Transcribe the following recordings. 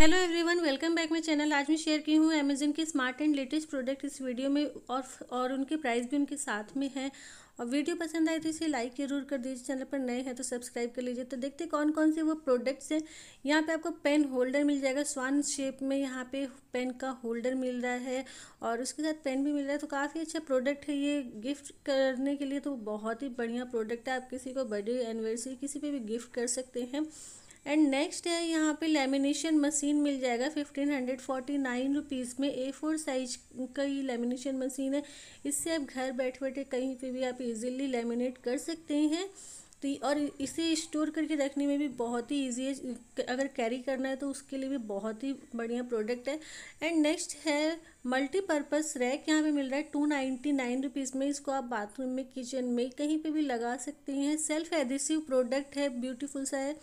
hello everyone welcome back my channel आज मैं share की हूँ अमेजन के स्मार्ट एंड लेटेस्ट प्रोडक्ट इस वीडियो में और और उनके प्राइस भी उनके साथ में हैं और वीडियो पसंद आए तो इसे लाइक जरूर कर दीजिए चैनल पर नए हैं तो सब्सक्राइब कर लीजिए तो देखते कौन कौन से वो प्रोडक्ट्स हैं यहाँ पे आपको पेन होल्डर मिल जाएगा स्वान शेप में यहाँ पे पेन का होल्डर मिल रहा है और उसके साथ पेन भी मिल रहा है तो काफ़ी अच्छा प्रोडक्ट है ये गिफ्ट करने के लिए तो बहुत ही बढ़िया प्रोडक्ट है आप किसी को बर्थडे एनिवर्सरी किसी पर भी गिफ्ट कर सकते हैं एंड नेक्स्ट है यहाँ पे लेमिनेशन मशीन मिल जाएगा fifteen hundred forty nine rupees में ए फोर साइज का ये लेमिनेशन मशीन है इससे आप घर बैठे बैठे कहीं पे भी आप इजीली लेमिनेट कर सकते हैं तो और इसे स्टोर करके रखने में भी बहुत ही इजी है अगर कैरी करना है तो उसके लिए भी बहुत ही बढ़िया प्रोडक्ट है एंड नेक्स्ट है मल्टीपर्पज़ रैक यहाँ पे मिल रहा है टू नाइन्टी नाइन रुपीज़ में इसको आप बाथरूम में किचन में कहीं पे भी लगा सकते हैं सेल्फ एडिसिव प्रोडक्ट है ब्यूटीफुल सा है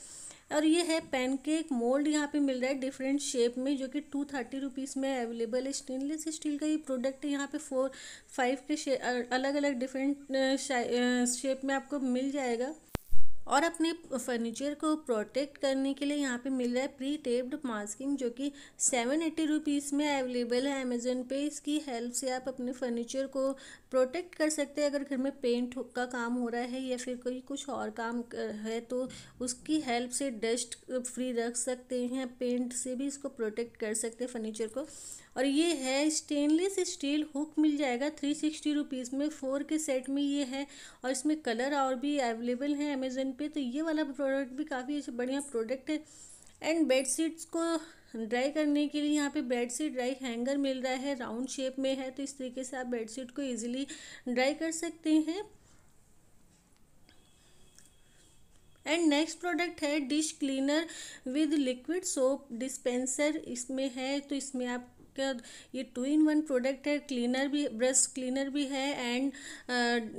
और ये है पैनकेक मोल्ड यहाँ पे मिल रहा है डिफरेंट शेप में जो कि टू थर्टी रुपीज़ में अवेलेबल है स्टेनलेस स्टील का ये प्रोडक्ट है यहाँ पे फोर फाइव के शे अलग अलग डिफरेंट शेप में आपको मिल जाएगा और अपने फर्नीचर को प्रोटेक्ट करने के लिए यहाँ पे मिल रहा है प्री टेप्ड मास्किंग जो कि सेवन एटी रुपीज़ में अवेलेबल है अमेज़ोन पे इसकी हेल्प से आप अपने फर्नीचर को प्रोटेक्ट कर सकते हैं अगर घर में पेंट का काम हो रहा है या फिर कोई कुछ और काम है तो उसकी हेल्प से डस्ट फ्री रख सकते हैं पेंट से भी इसको प्रोटेक्ट कर सकते हैं फर्नीचर को और ये है स्टेनलेस स्टील हुक मिल जाएगा थ्री सिक्सटी रुपीज़ में फ़ोर के सेट में ये है और इसमें कलर और भी अवेलेबल हैं अमेज़ोन पे तो ये वाला प्रोडक्ट भी काफ़ी बढ़िया प्रोडक्ट है एंड बेड शीट्स को ड्राई करने के लिए यहाँ पे बेड शीट ड्राई हैंगर मिल रहा है राउंड शेप में है तो इस तरीके से आप बेड शीट को ईजिली ड्राई कर सकते हैं एंड नेक्स्ट प्रोडक्ट है dish cleaner with liquid soap dispenser इसमें है तो इसमें आप इसके बाद ये टू इन वन प्रोडक्ट है क्लीनर भी ब्रश क्लीनर भी है एंड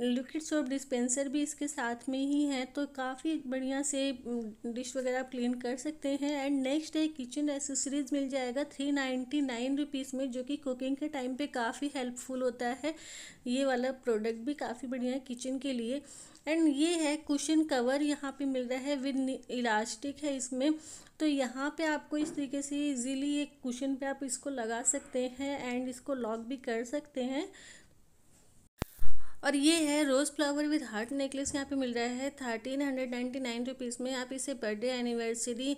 लिक्विड सोप डिस्पेंसर भी इसके साथ में ही है तो काफ़ी बढ़िया से डिश mm, वगैरह आप क्लीन कर सकते हैं एंड नेक्स्ट है किचन एसेसरीज मिल जाएगा थ्री नाइन्टी नाइन रुपीज़ में जो कि कुकिंग के टाइम पे काफ़ी हेल्पफुल होता है ये वाला प्रोडक्ट भी काफ़ी बढ़िया है किचन के लिए एंड ये है कुशन कवर यहाँ पे मिल रहा है विद इलास्टिक है इसमें तो यहाँ पे आपको इस तरीके से इजीली एक कुशन पे आप इसको लगा सकते हैं एंड इसको लॉक भी कर सकते हैं और ये है rose flower with heart necklace यहाँ पे मिल रहा है thirteen hundred ninety nine rupees में आप इसे बर्थडे एनिवर्सरी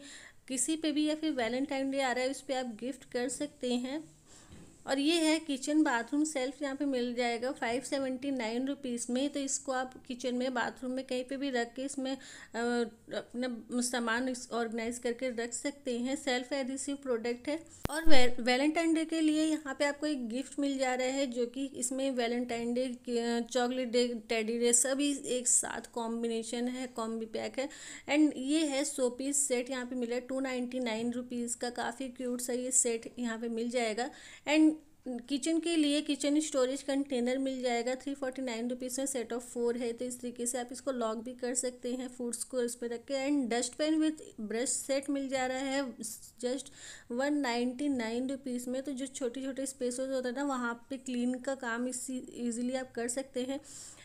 किसी पे भी या फिर वैलेंटाइन डे आ रहा है उस पर आप गिफ्ट कर सकते हैं और ये है किचन बाथरूम सेल्फ यहाँ पे मिल जाएगा फाइव सेवेंटी नाइन रुपीज़ में तो इसको आप किचन में बाथरूम में कहीं पे भी रख के इसमें अपना सामान ऑर्गेनाइज करके रख सकते हैं सेल्फ एडिसिव प्रोडक्ट है और वे, वैलेंटाइन डे के लिए यहाँ पे आपको एक गिफ्ट मिल जा रहा है जो कि इसमें Valentine day chocolate day teddy day सभी एक साथ कॉम्बिनेशन है कॉम्बी पैक है एंड ये है सो पीस सेट यहाँ पर मिला टू नाइन्टी नाइन रुपीज़ का काफ़ी क्यूट सा ये सेट यहाँ पर मिल जाएगा एंड किचन के लिए किचन स्टोरेज कंटेनर मिल जाएगा थ्री फोर्टी नाइन रुपीज़ में सेट ऑफ फोर है तो इस तरीके से आप इसको लॉक भी कर सकते हैं फूड्स को इस पर रख के and dust pan with brush set मिल जा रहा है just one ninety nine rupees में तो जो छोटे छोटे स्पेसेस होते हैं ना वहाँ पे क्लीन का काम इसी ईजिली आप कर सकते हैं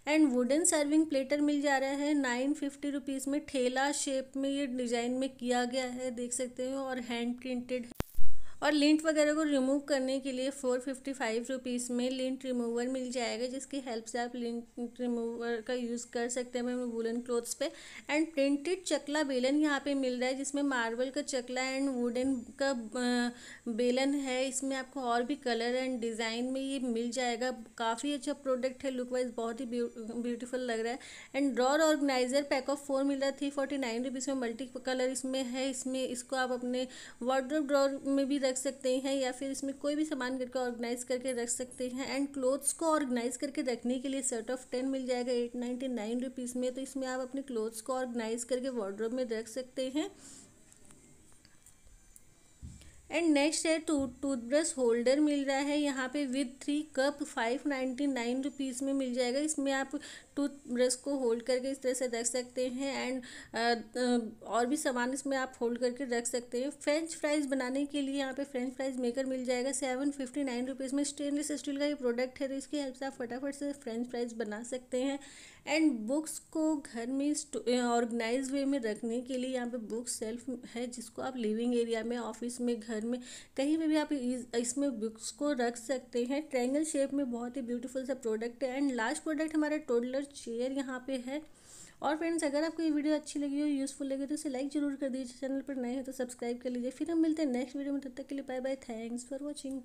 एंड वुडन सर्विंग प्लेटर मिल जा रहा है नाइन फिफ्टी रुपीज़ में ठेला शेप में ये डिज़ाइन में किया गया है देख सकते हो और हैंड प्रिंटेड और लिंट वगैरह को रिमूव करने के लिए फ़ोर फिफ्टी फाइव रुपीज़ में लिंट रिमूवर मिल जाएगा जिसकी हेल्प से आप लिंट रिमूवर का यूज़ कर सकते हैं वुलन क्लोथ्स पे एंड प्रिंटेड चकला बेलन यहाँ पे मिल रहा है जिसमें मार्बल का चकला एंड वुडन का बेलन है इसमें आपको और भी कलर एंड डिज़ाइन में ये मिल जाएगा काफ़ी अच्छा प्रोडक्ट है लुक वाइज बहुत ही ब्यूटीफुल लग रहा है and drawer organiser pack of four मिल रहा है थ्री फोर्टी नाइन रुपीज़ में मल्टी कलर इसमें है इसमें इसको आप अपने वार्ड्रोप ड्रॉर में भी रख सकते हैं या फिर इसमें कोई भी सामान करके ऑर्गेनाइज करके रख सकते हैं एंड क्लोथ्स को ऑर्गेनाइज करके रखने के लिए सेट ऑफ टेन मिल जाएगा एट नाइन्टी नाइन रुपीज़ में तो इसमें आप अपने क्लोथ्स को ऑर्गेनाइज करके वार्ड्रोब में रख सकते हैं एंड नेक्स्ट है टू टूथब्रश होल्डर मिल रहा है यहाँ पे with three cup five ninety nine rupees में मिल जाएगा इसमें आप टूथब्रश को होल्ड करके इस तरह से रख सकते हैं एंड uh, uh, और भी सामान इसमें आप होल्ड करके रख सकते हैं फ्रेंच फ्राइज़ बनाने के लिए यहाँ पे फ्रेंच फ्राइज़ मेकर मिल जाएगा सेवन फिफ्टी नाइन रुपीज़ में स्टेनलेस स्टील का ये प्रोडक्ट है तो इसकी हेल्प से आप फटाफट से फ्रेंच फ्राइज़ बना सकते हैं एंड बुक्स को घर में ऑर्गेनाइज वे uh, में रखने के लिए यहाँ पे बुक सेल्फ है जिसको आप लिविंग एरिया में ऑफिस में घर में कहीं पर भी आप इसमें बुक्स को रख सकते हैं ट्रायंगल शेप में बहुत ही ब्यूटीफुल सा प्रोडक्ट है एंड लास्ट प्रोडक्ट हमारा टोडलर चेयर यहाँ पे है और फ्रेंड्स अगर आपको ये वीडियो अच्छी लगी हो यूज़फुल लगी तो इसे लाइक जरूर कर दीजिए चैनल पर नए हो तो सब्सक्राइब कर लीजिए फिर हम मिलते हैं नेक्स्ट वीडियो में तब तक के लिए bye bye thanks for watching